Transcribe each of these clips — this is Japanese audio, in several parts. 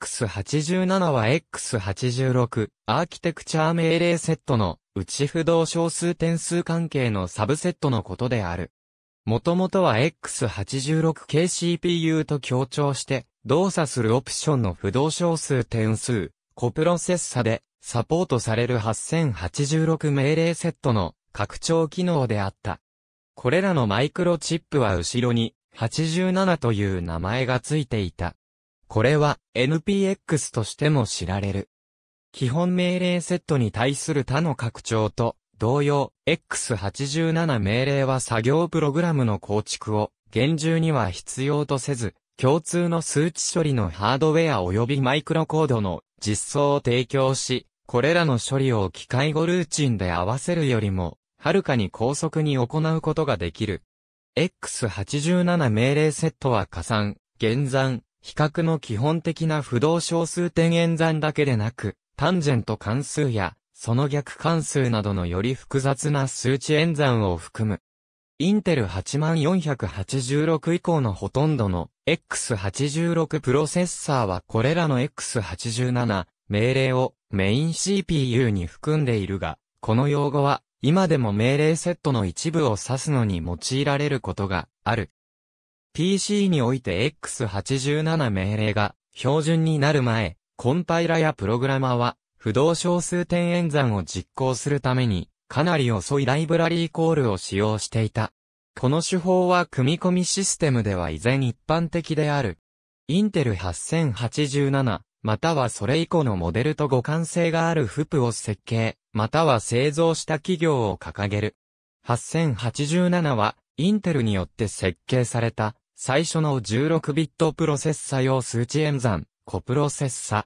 X87 は X86 アーキテクチャー命令セットの内不動小数点数関係のサブセットのことである。もともとは X86 系 CPU と強調して動作するオプションの不動小数点数、コプロセッサでサポートされる8086命令セットの拡張機能であった。これらのマイクロチップは後ろに87という名前がついていた。これは NPX としても知られる。基本命令セットに対する他の拡張と同様、X87 命令は作業プログラムの構築を厳重には必要とせず、共通の数値処理のハードウェア及びマイクロコードの実装を提供し、これらの処理を機械語ルーチンで合わせるよりも、はるかに高速に行うことができる。X87 命令セットは加算、減算、比較の基本的な不動小数点演算だけでなく、タンジェント関数や、その逆関数などのより複雑な数値演算を含む。インテル8486以降のほとんどの X86 プロセッサーはこれらの X87 命令をメイン CPU に含んでいるが、この用語は今でも命令セットの一部を指すのに用いられることがある。PC において X87 命令が標準になる前、コンパイラやプログラマーは不動小数点演算を実行するためにかなり遅いライブラリーコールを使用していた。この手法は組み込みシステムでは依然一般的である。インテル8087、またはそれ以降のモデルと互換性があるフプを設計、または製造した企業を掲げる。8087は、インテルによって設計された最初の16ビットプロセッサ用数値演算、コプロセッサ。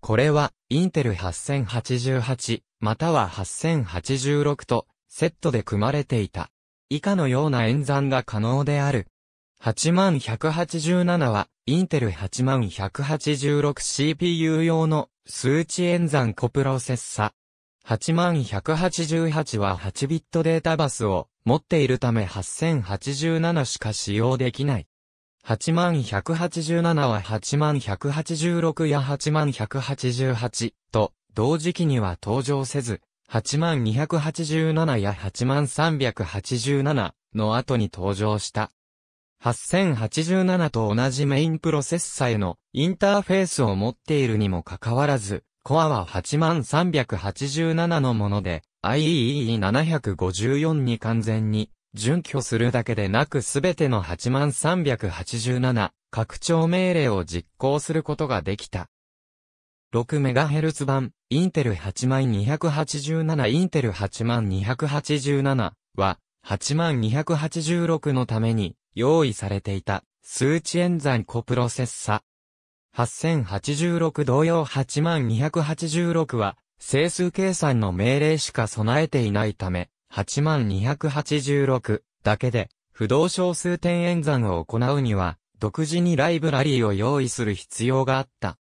これは、インテル8088、または8086と、セットで組まれていた。以下のような演算が可能である。8187は、インテル 8186CPU 用の数値演算コプロセッサ。8188は8ビットデータバスを持っているため8087しか使用できない。8187は8186や8188と同時期には登場せず、8287や8387の後に登場した。8087と同じメインプロセッサへのインターフェースを持っているにもかかわらず、コアは8387のもので、IEE754 に完全に準拠するだけでなくすべての8387拡張命令を実行することができた。6MHz 版、インテル8287インテル8287は、8286のために用意されていた数値演算コプロセッサ。8086同様8286は整数計算の命令しか備えていないため、8286だけで、不動小数点演算を行うには、独自にライブラリーを用意する必要があった。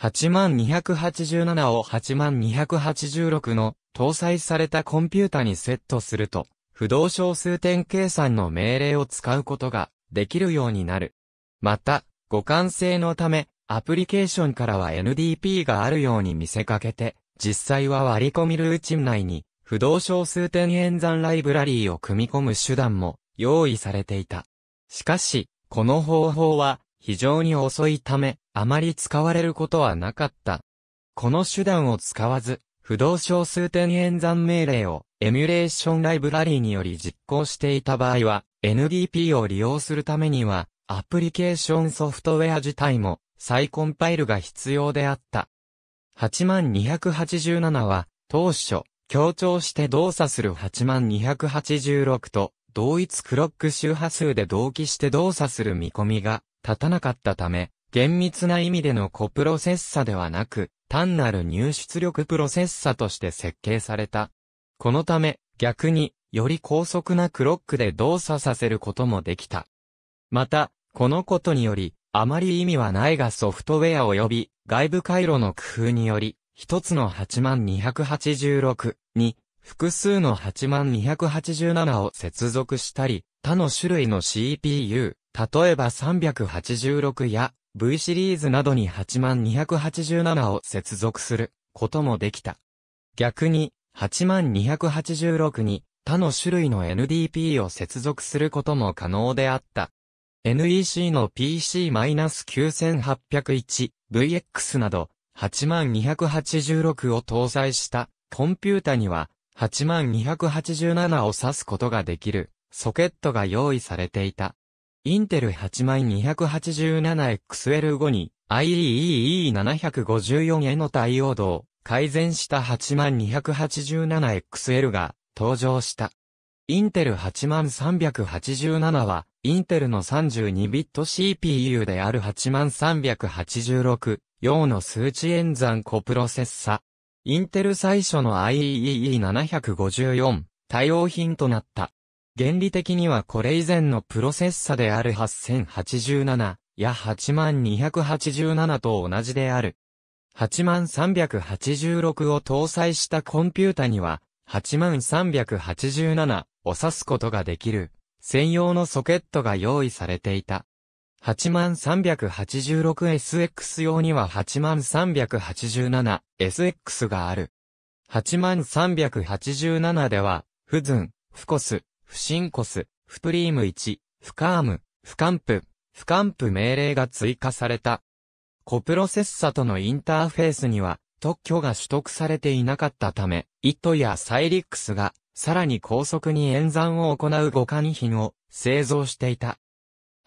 8287を8286の搭載されたコンピュータにセットすると、不動小数点計算の命令を使うことができるようになる。また、互換性のため、アプリケーションからは NDP があるように見せかけて、実際は割り込みルーチン内に不動小数点演算ライブラリーを組み込む手段も用意されていた。しかし、この方法は非常に遅いため、あまり使われることはなかった。この手段を使わず、不動小数点演算命令をエミュレーションライブラリーにより実行していた場合は、NDP を利用するためには、アプリケーションソフトウェア自体も再コンパイルが必要であった。8287は、当初、強調して動作する8286と、同一クロック周波数で同期して動作する見込みが立たなかったため、厳密な意味でのコプロセッサではなく、単なる入出力プロセッサとして設計された。このため、逆に、より高速なクロックで動作させることもできた。また、このことにより、あまり意味はないがソフトウェア及び外部回路の工夫により、一つの8286に、複数の8287を接続したり、他の種類の CPU、例えば386や V シリーズなどに8287を接続することもできた。逆に、8286に他の種類の NDP を接続することも可能であった。NEC の PC-9801、VX など、8286を搭載したコンピュータには8287を指すことができるソケットが用意されていた。インテル 8287XL5 に IEEE754 への対応度を改善した 8287XL が登場した。インテル8387は、インテルの32ビット CPU である8386用の数値演算コプロセッサ。インテル最初の IEE754 対応品となった。原理的にはこれ以前のプロセッサである8087や8287と同じである。8386を搭載したコンピュータには、8387を指すことができる専用のソケットが用意されていた。8386SX 用には 8387SX がある。8387では、フズン、フコス、フシンコス、フプリーム1、フカーム、フカンプ、フカンプ命令が追加された。コプロセッサとのインターフェースには、特許が取得されていなかったため、トやサイリックスが、さらに高速に演算を行う互換品を製造していた。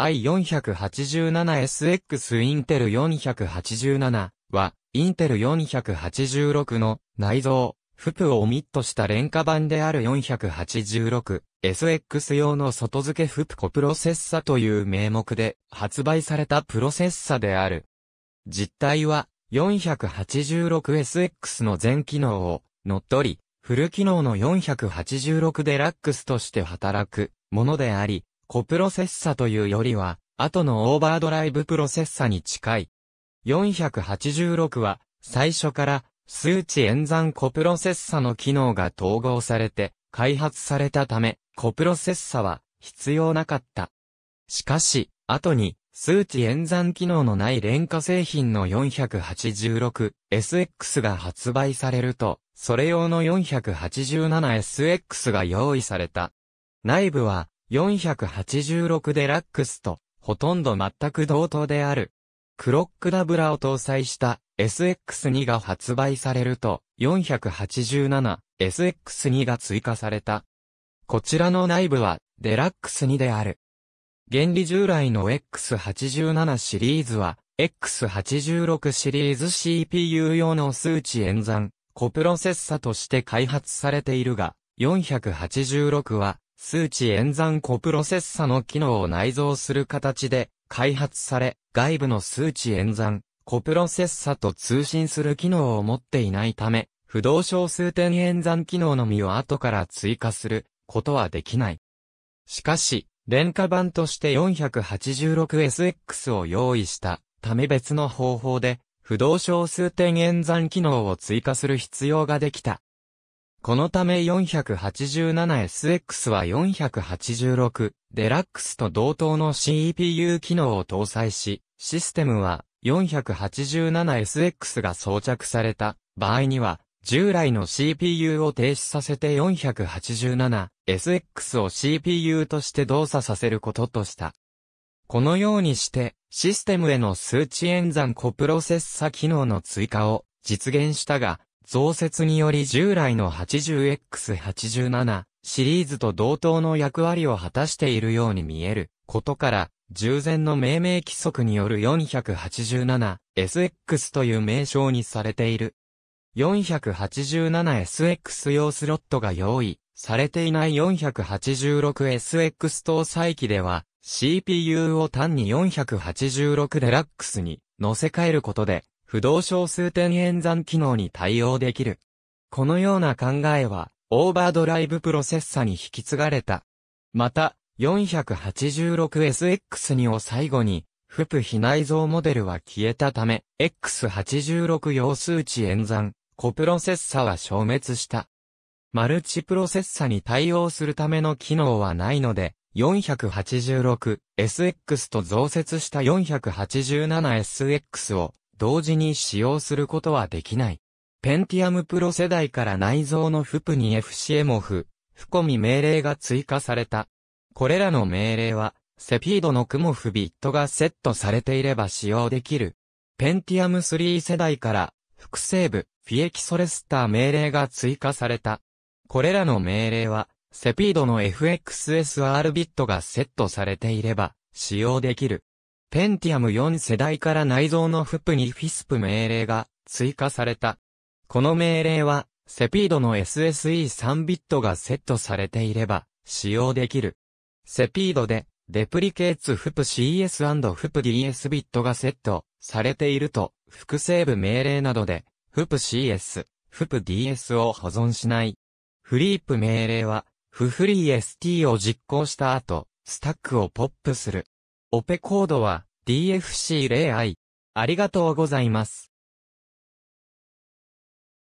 i487SX インテル487は、インテル486の内蔵、フプをオミットした廉価版である 486SX 用の外付けフプコプロセッサという名目で発売されたプロセッサである。実態は 486SX の全機能を乗っ取り、フル機能の486デラックスとして働くものであり、コプロセッサというよりは、後のオーバードライブプロセッサに近い。486は、最初から数値演算コプロセッサの機能が統合されて開発されたため、コプロセッサは必要なかった。しかし、後に数値演算機能のない廉価製品の 486SX が発売されると、それ用の 487SX が用意された。内部は、486デラックスと、ほとんど全く同等である。クロックダブラを搭載した SX2 が発売されると、487SX2 が追加された。こちらの内部は、デラックス2である。原理従来の X87 シリーズは、X86 シリーズ CPU 用の数値演算、コプロセッサとして開発されているが、486は、数値演算コプロセッサの機能を内蔵する形で、開発され、外部の数値演算、コプロセッサと通信する機能を持っていないため、不動小数点演算機能のみを後から追加することはできない。しかし、廉価版として 486SX を用意したため別の方法で、不動小数点演算機能を追加する必要ができた。このため 487SX は486デラックスと同等の CPU 機能を搭載し、システムは 487SX が装着された場合には、従来の CPU を停止させて487 SX を CPU として動作させることとした。このようにして、システムへの数値演算コプロセッサ機能の追加を実現したが、増設により従来の 80X87 シリーズと同等の役割を果たしているように見えることから、従前の命名規則による 487SX という名称にされている。487SX 用スロットが用意されていない 486SX 搭載機では、CPU を単に486デラックスに乗せ替えることで、不動小数点演算機能に対応できる。このような考えは、オーバードライブプロセッサに引き継がれた。また、486SX2 を最後に、フプ非内蔵モデルは消えたため、X86 用数値演算、コプロセッサは消滅した。マルチプロセッサに対応するための機能はないので、486SX と増設した 487SX を同時に使用することはできない。Pentium Pro 世代から内蔵の FP に FCMOF、コミ命令が追加された。これらの命令は、セピードのクモフビットがセットされていれば使用できる。Pentium 3世代から、複製部、フィエキソレスター命令が追加された。これらの命令は、セピードの FXSR ビットがセットされていれば、使用できる。ペンティアム4世代から内蔵のフプにフィスプ命令が追加された。この命令は、セピードの SSE3 ビットがセットされていれば、使用できる。セピードで、デプリケーツフプ CS& フプ DS ビットがセットされていると、複製部命令などで、フプ CS、フプ DS を保存しないフリープ命令は、フフリー ST を実行した後、スタックをポップする。オペコードは DFC0i。ありがとうございます。